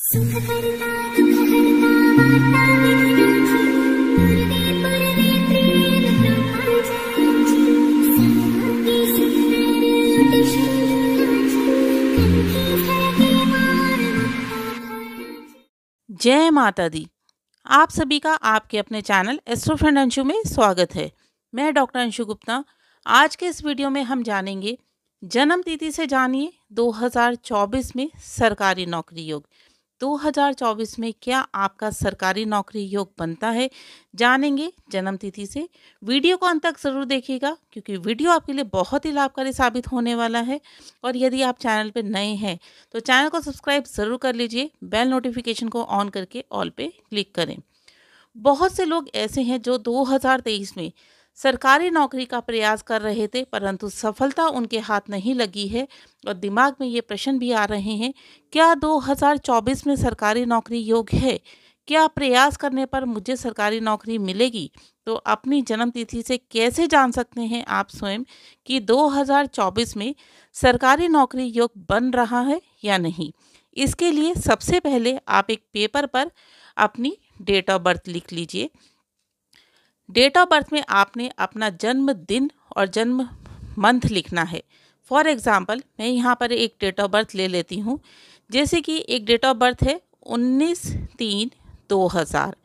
जय माता दी आप सभी का आपके अपने चैनल एस्ट्रोफ्रेंड अंशु में स्वागत है मैं डॉक्टर अंशु गुप्ता आज के इस वीडियो में हम जानेंगे जन्म तिथि से जानिए 2024 में सरकारी नौकरी योग 2024 में क्या आपका सरकारी नौकरी योग बनता है जानेंगे जन्म तिथि से वीडियो को अंत तक ज़रूर देखिएगा क्योंकि वीडियो आपके लिए बहुत ही लाभकारी साबित होने वाला है और यदि आप चैनल पर नए हैं तो चैनल को सब्सक्राइब ज़रूर कर लीजिए बेल नोटिफिकेशन को ऑन करके ऑल पे क्लिक करें बहुत से लोग ऐसे हैं जो 2023 में सरकारी नौकरी का प्रयास कर रहे थे परंतु सफलता उनके हाथ नहीं लगी है और दिमाग में ये प्रश्न भी आ रहे हैं क्या 2024 में सरकारी नौकरी योग्य है क्या प्रयास करने पर मुझे सरकारी नौकरी मिलेगी तो अपनी जन्मतिथि से कैसे जान सकते हैं आप स्वयं कि 2024 में सरकारी नौकरी योग बन रहा है या नहीं इसके लिए सबसे पहले आप एक पेपर पर अपनी डेट ऑफ बर्थ लिख लीजिए डेट ऑफ बर्थ में आपने अपना जन्म दिन और जन्म मंथ लिखना है फॉर एग्ज़ाम्पल मैं यहाँ पर एक डेट ऑफ बर्थ ले लेती हूँ जैसे कि एक डेट ऑफ बर्थ है उन्नीस तीन दो हज़ार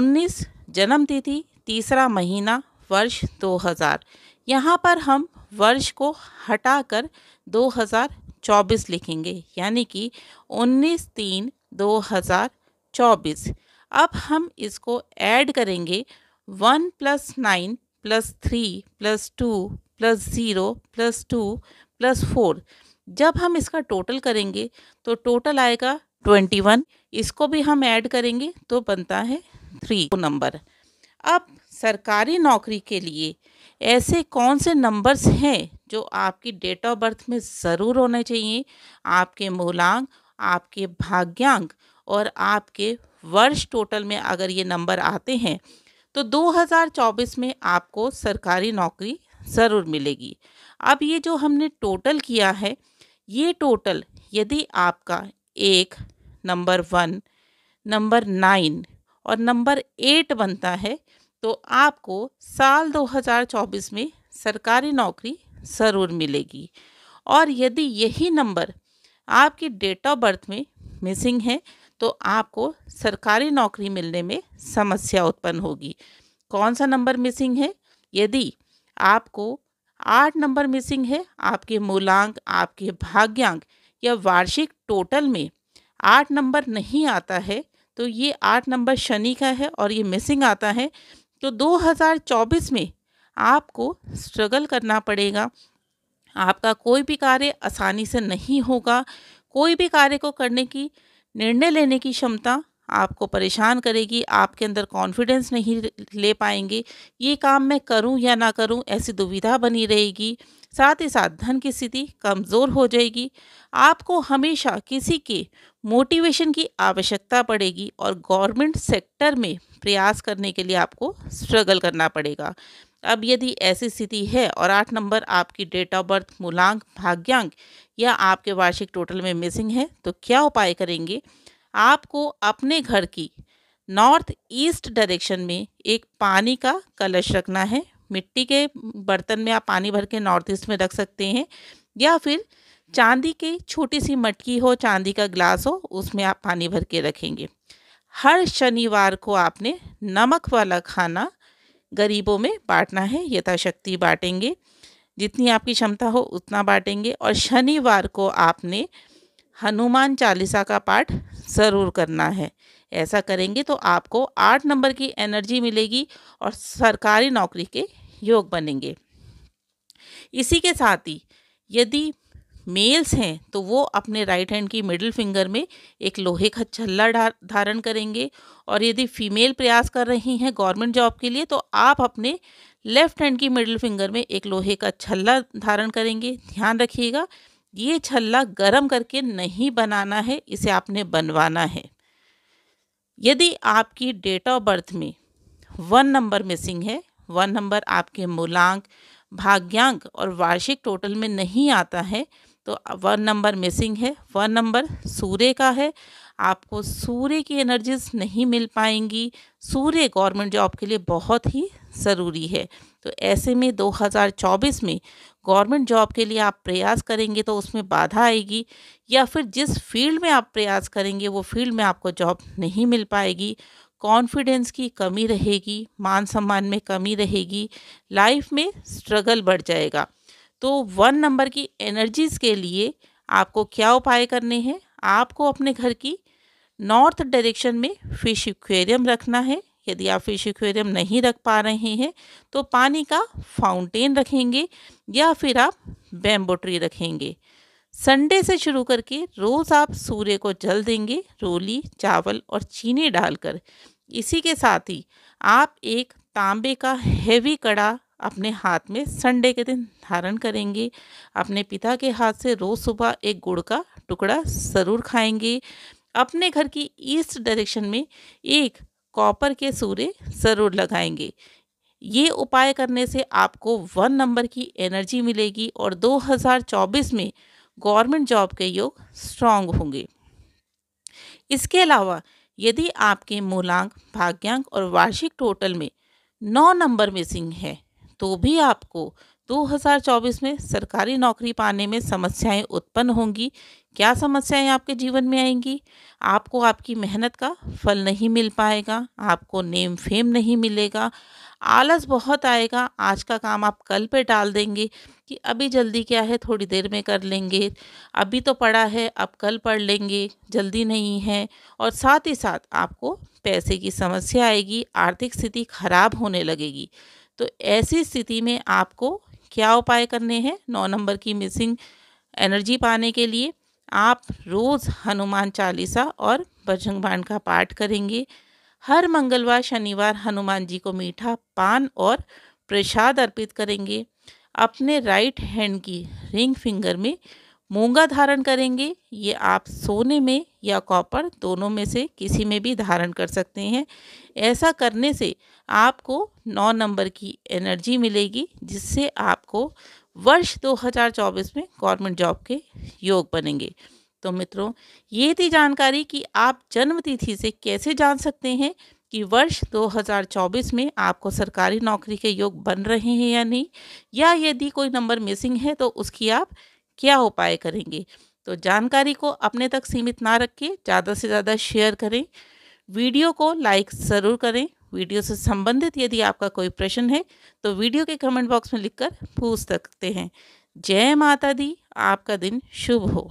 उन्नीस जन्म तिथि तीसरा महीना वर्ष दो हज़ार यहाँ पर हम वर्ष को हटाकर दो हज़ार चौबीस लिखेंगे यानी कि उन्नीस तीन दो हज़ार चौबीस अब हम इसको ऐड करेंगे one plus nine plus three plus two plus zero plus two plus four जब हम इसका टोटल करेंगे तो टोटल आएगा ट्वेंटी वन इसको भी हम ऐड करेंगे तो बनता है थ्री नंबर अब सरकारी नौकरी के लिए ऐसे कौन से नंबर्स हैं जो आपकी डेट ऑफ बर्थ में ज़रूर होने चाहिए आपके मूलांक आपके भाग्यांक और आपके वर्ष टोटल में अगर ये नंबर आते हैं तो 2024 में आपको सरकारी नौकरी ज़रूर मिलेगी अब ये जो हमने टोटल किया है ये टोटल यदि आपका एक नंबर वन नंबर नाइन और नंबर एट बनता है तो आपको साल 2024 में सरकारी नौकरी ज़रूर मिलेगी और यदि यही नंबर आपकी डेट ऑफ बर्थ में मिसिंग है तो आपको सरकारी नौकरी मिलने में समस्या उत्पन्न होगी कौन सा नंबर मिसिंग है यदि आपको आठ नंबर मिसिंग है आपके मूलांक आपके भाग्यांक या वार्षिक टोटल में आठ नंबर नहीं आता है तो ये आठ नंबर शनि का है और ये मिसिंग आता है तो 2024 में आपको स्ट्रगल करना पड़ेगा आपका कोई भी कार्य आसानी से नहीं होगा कोई भी कार्य को करने की निर्णय लेने की क्षमता आपको परेशान करेगी आपके अंदर कॉन्फिडेंस नहीं ले पाएंगे ये काम मैं करूं या ना करूं ऐसी दुविधा बनी रहेगी साथ ही साथ धन की स्थिति कमज़ोर हो जाएगी आपको हमेशा किसी के मोटिवेशन की आवश्यकता पड़ेगी और गवर्नमेंट सेक्टर में प्रयास करने के लिए आपको स्ट्रगल करना पड़ेगा अब यदि ऐसी स्थिति है और आठ नंबर आपकी डेट ऑफ बर्थ मूलांक भाग्यांक या आपके वार्षिक टोटल में मिसिंग है तो क्या उपाय करेंगे आपको अपने घर की नॉर्थ ईस्ट डायरेक्शन में एक पानी का कलश रखना है मिट्टी के बर्तन में आप पानी भर के नॉर्थ ईस्ट में रख सकते हैं या फिर चांदी की छोटी सी मटकी हो चांदी का ग्लास हो उसमें आप पानी भर के रखेंगे हर शनिवार को आपने नमक वाला खाना गरीबों में बांटना है यथाशक्ति बांटेंगे जितनी आपकी क्षमता हो उतना बांटेंगे और शनिवार को आपने हनुमान चालीसा का पाठ ज़रूर करना है ऐसा करेंगे तो आपको आठ नंबर की एनर्जी मिलेगी और सरकारी नौकरी के योग बनेंगे इसी के साथ ही यदि मेल्स हैं तो वो अपने राइट हैंड की मिडिल फिंगर में एक लोहे का छल्ला धारण करेंगे और यदि फीमेल प्रयास कर रही हैं गवर्नमेंट जॉब के लिए तो आप अपने लेफ्ट हैंड की मिडिल फिंगर में एक लोहे का छल्ला धारण करेंगे ध्यान रखिएगा ये छल्ला गर्म करके नहीं बनाना है इसे आपने बनवाना है यदि आपकी डेट ऑफ बर्थ में वन नंबर मिसिंग है वन नंबर आपके मूलांक भाग्यांक और वार्षिक टोटल में नहीं आता है तो वन नंबर मिसिंग है वन नंबर सूर्य का है आपको सूर्य की एनर्जीज नहीं मिल पाएंगी सूर्य गवर्नमेंट जॉब के लिए बहुत ही ज़रूरी है तो ऐसे में 2024 में गवर्नमेंट जॉब के लिए आप प्रयास करेंगे तो उसमें बाधा आएगी या फिर जिस फील्ड में आप प्रयास करेंगे वो फील्ड में आपको जॉब नहीं मिल पाएगी कॉन्फिडेंस की कमी रहेगी मान सम्मान में कमी रहेगी लाइफ में स्ट्रगल बढ़ जाएगा तो वन नंबर की एनर्जीज़ के लिए आपको क्या उपाय करने हैं आपको अपने घर की नॉर्थ डायरेक्शन में फिश एक्वेरियम रखना है यदि आप फिश एक्वेरियम नहीं रख पा रहे हैं तो पानी का फाउंटेन रखेंगे या फिर आप बेम्बोट्री रखेंगे संडे से शुरू करके रोज़ आप सूर्य को जल देंगे रोली चावल और चीनी डालकर इसी के साथ ही आप एक तांबे का हैवी कड़ा अपने हाथ में संडे के दिन धारण करेंगी अपने पिता के हाथ से रोज़ सुबह एक गुड़ का टुकड़ा ज़रूर खाएंगी अपने घर की ईस्ट डायरेक्शन में एक कॉपर के सूर्य ज़रूर लगाएंगे ये उपाय करने से आपको वन नंबर की एनर्जी मिलेगी और 2024 में गवर्नमेंट जॉब के योग स्ट्रांग होंगे इसके अलावा यदि आपके मूलांक भाग्यांक और वार्षिक टोटल में नौ नंबर मिसिंग है तो भी आपको 2024 में सरकारी नौकरी पाने में समस्याएं उत्पन्न होंगी क्या समस्याएं आपके जीवन में आएंगी आपको आपकी मेहनत का फल नहीं मिल पाएगा आपको नेम फेम नहीं मिलेगा आलस बहुत आएगा आज का काम आप कल पे डाल देंगे कि अभी जल्दी क्या है थोड़ी देर में कर लेंगे अभी तो पड़ा है अब कल पढ़ लेंगे जल्दी नहीं है और साथ ही साथ आपको पैसे की समस्या आएगी आर्थिक स्थिति खराब होने लगेगी तो ऐसी स्थिति में आपको क्या उपाय करने हैं नौ नंबर की मिसिंग एनर्जी पाने के लिए आप रोज़ हनुमान चालीसा और बजरंग बाण का पाठ करेंगे हर मंगलवार शनिवार हनुमान जी को मीठा पान और प्रसाद अर्पित करेंगे अपने राइट हैंड की रिंग फिंगर में मूंगा धारण करेंगे ये आप सोने में या कॉपर दोनों में से किसी में भी धारण कर सकते हैं ऐसा करने से आपको नौ नंबर की एनर्जी मिलेगी जिससे आपको वर्ष 2024 में गवर्नमेंट जॉब के योग बनेंगे तो मित्रों ये थी जानकारी कि आप जन्म तिथि से कैसे जान सकते हैं कि वर्ष 2024 में आपको सरकारी नौकरी के योग बन रहे हैं या नहीं या यदि कोई नंबर मिसिंग है तो उसकी आप क्या उपाय करेंगे तो जानकारी को अपने तक सीमित ना रखें ज़्यादा से ज़्यादा शेयर करें वीडियो को लाइक ज़रूर करें वीडियो से संबंधित यदि आपका कोई प्रश्न है तो वीडियो के कमेंट बॉक्स में लिखकर पूछ सकते हैं जय माता दी आपका दिन शुभ हो